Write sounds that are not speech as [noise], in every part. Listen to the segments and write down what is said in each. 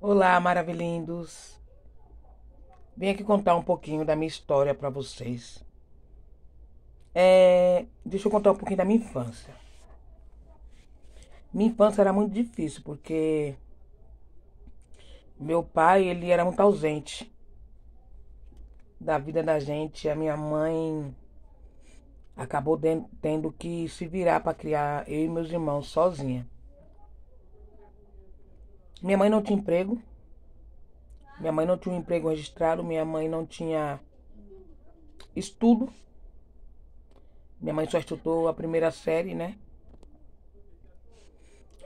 Olá, maravilhindos! Vim aqui contar um pouquinho da minha história para vocês. É, deixa eu contar um pouquinho da minha infância. Minha infância era muito difícil porque meu pai ele era muito ausente da vida da gente. A minha mãe acabou tendo que se virar para criar eu e meus irmãos sozinha. Minha mãe não tinha emprego. Minha mãe não tinha um emprego registrado. Minha mãe não tinha estudo. Minha mãe só estudou a primeira série, né?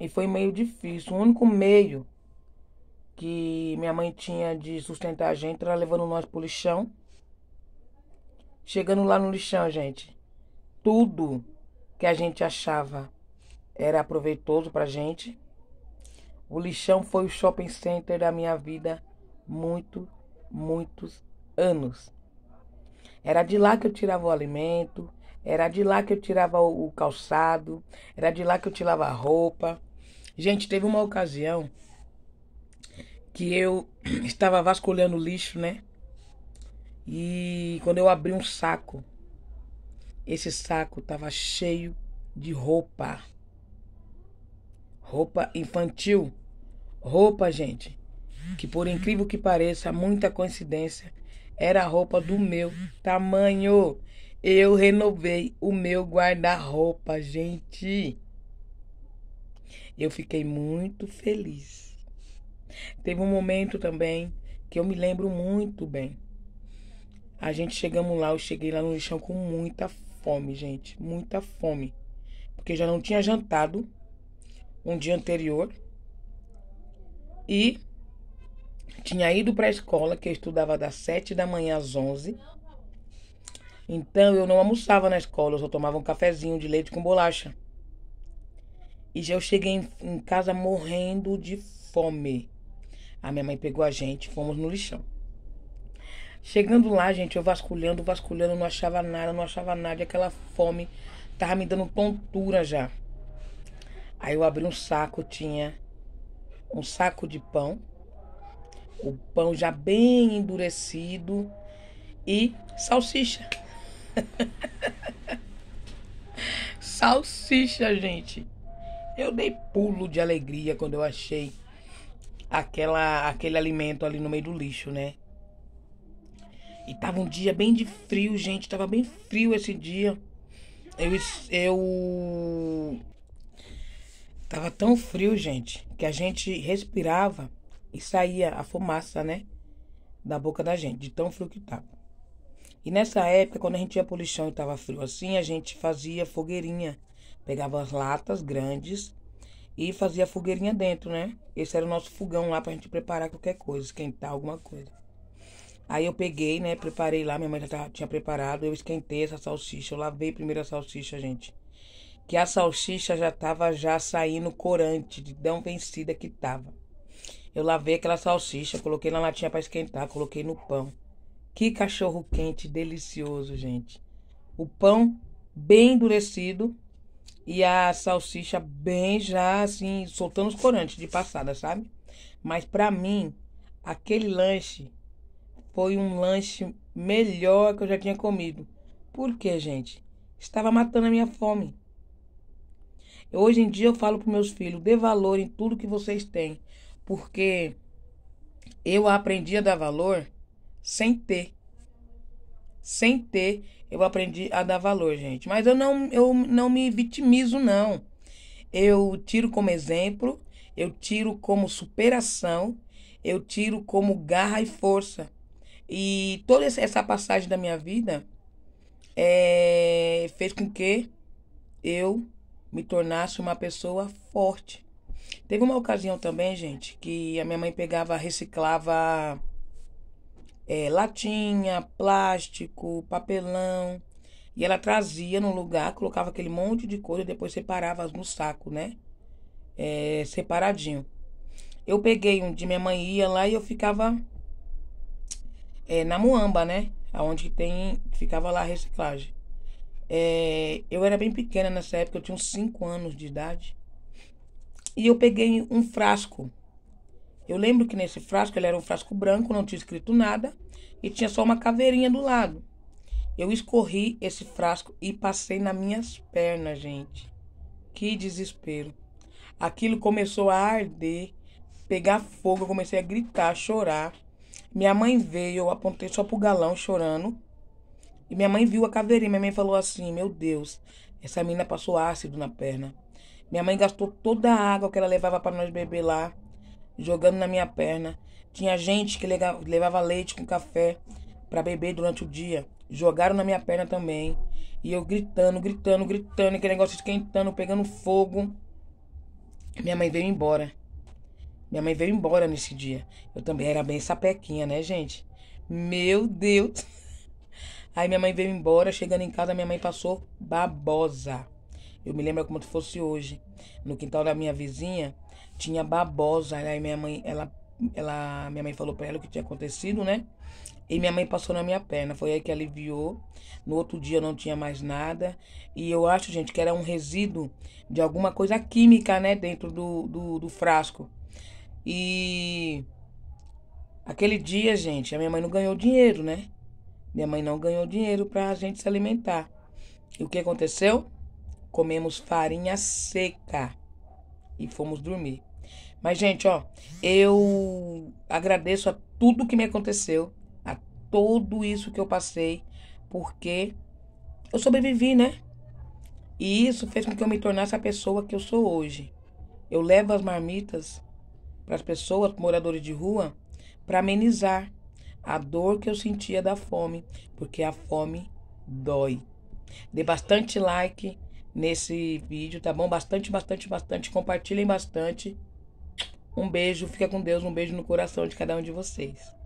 E foi meio difícil. O único meio que minha mãe tinha de sustentar a gente era levando nós pro lixão. Chegando lá no lixão, gente, tudo que a gente achava era proveitoso pra gente o lixão foi o shopping center da minha vida muito, muitos anos. Era de lá que eu tirava o alimento, era de lá que eu tirava o calçado, era de lá que eu tirava a roupa. Gente, teve uma ocasião que eu [clears throat] estava vasculhando lixo, né? E quando eu abri um saco, esse saco estava cheio de roupa. Roupa infantil. Roupa, gente, que por incrível que pareça, muita coincidência, era a roupa do meu tamanho. Eu renovei o meu guarda-roupa, gente. Eu fiquei muito feliz. Teve um momento também que eu me lembro muito bem. A gente chegamos lá, eu cheguei lá no lixão com muita fome, gente, muita fome. Porque já não tinha jantado um dia anterior. E tinha ido para a escola, que eu estudava das 7 da manhã às 11. Então eu não almoçava na escola, eu só tomava um cafezinho de leite com bolacha. E já eu cheguei em, em casa morrendo de fome. A minha mãe pegou a gente, fomos no lixão. Chegando lá, gente, eu vasculhando, vasculhando, não achava nada, não achava nada. E aquela fome tava me dando tontura já. Aí eu abri um saco, tinha um saco de pão, o pão já bem endurecido e salsicha. [laughs] salsicha, gente. Eu dei pulo de alegria quando eu achei aquela aquele alimento ali no meio do lixo, né? E tava um dia bem de frio, gente, tava bem frio esse dia. Eu eu Tava tão frio, gente, que a gente respirava e saía a fumaça, né? Da boca da gente, de tão frio que tava. E nessa época, quando a gente ia pro lixão e tava frio assim, a gente fazia fogueirinha. Pegava as latas grandes e fazia fogueirinha dentro, né? Esse era o nosso fogão lá pra gente preparar qualquer coisa, esquentar alguma coisa. Aí eu peguei, né? Preparei lá, minha mãe já tava, tinha preparado. Eu esquentei essa salsicha, eu lavei primeiro a salsicha, gente que a salsicha já estava já saindo corante, de tão vencida que tava. Eu lavei aquela salsicha, coloquei na latinha para esquentar, coloquei no pão. Que cachorro quente delicioso, gente. O pão bem endurecido e a salsicha bem já assim, soltando os corantes de passada, sabe? Mas para mim, aquele lanche foi um lanche melhor que eu já tinha comido. Por quê, gente? Estava matando a minha fome. Hoje em dia eu falo para meus filhos, dê valor em tudo que vocês têm, porque eu aprendi a dar valor sem ter. Sem ter, eu aprendi a dar valor, gente. Mas eu não, eu não me vitimizo, não. Eu tiro como exemplo, eu tiro como superação, eu tiro como garra e força. E toda essa passagem da minha vida é, fez com que eu me tornasse uma pessoa forte. Teve uma ocasião também, gente, que a minha mãe pegava, reciclava é, latinha, plástico, papelão. E ela trazia num lugar, colocava aquele monte de coisa e depois separava no saco, né? É, separadinho. Eu peguei um de minha mãe ia lá e eu ficava é, na muamba, né? Aonde tem, ficava lá a reciclagem. É, eu era bem pequena nessa época, eu tinha uns 5 anos de idade. E eu peguei um frasco. Eu lembro que nesse frasco, ele era um frasco branco, não tinha escrito nada. E tinha só uma caveirinha do lado. Eu escorri esse frasco e passei nas minhas pernas, gente. Que desespero. Aquilo começou a arder, pegar fogo, eu comecei a gritar, a chorar. Minha mãe veio, eu apontei só pro galão chorando. E minha mãe viu a caveirinha. Minha mãe falou assim: Meu Deus, essa menina passou ácido na perna. Minha mãe gastou toda a água que ela levava para nós beber lá, jogando na minha perna. Tinha gente que levava leite com café para beber durante o dia. Jogaram na minha perna também. E eu gritando, gritando, gritando, aquele negócio esquentando, pegando fogo. Minha mãe veio embora. Minha mãe veio embora nesse dia. Eu também era bem sapequinha, né, gente? Meu Deus! [laughs] Aí minha mãe veio embora, chegando em casa, minha mãe passou babosa. Eu me lembro como se fosse hoje. No quintal da minha vizinha tinha babosa. Aí minha mãe, ela, ela, minha mãe falou para ela o que tinha acontecido, né? E minha mãe passou na minha perna. Foi aí que aliviou. No outro dia não tinha mais nada. E eu acho, gente, que era um resíduo de alguma coisa química, né? Dentro do, do, do frasco. E aquele dia, gente, a minha mãe não ganhou dinheiro, né? Minha mãe não ganhou dinheiro para a gente se alimentar. E o que aconteceu? Comemos farinha seca e fomos dormir. Mas, gente, ó, eu agradeço a tudo que me aconteceu, a tudo isso que eu passei, porque eu sobrevivi, né? E isso fez com que eu me tornasse a pessoa que eu sou hoje. Eu levo as marmitas para as pessoas, moradores de rua, para amenizar a dor que eu sentia da fome, porque a fome dói. Dê bastante like nesse vídeo, tá bom? Bastante, bastante, bastante. Compartilhem bastante. Um beijo, fica com Deus, um beijo no coração de cada um de vocês.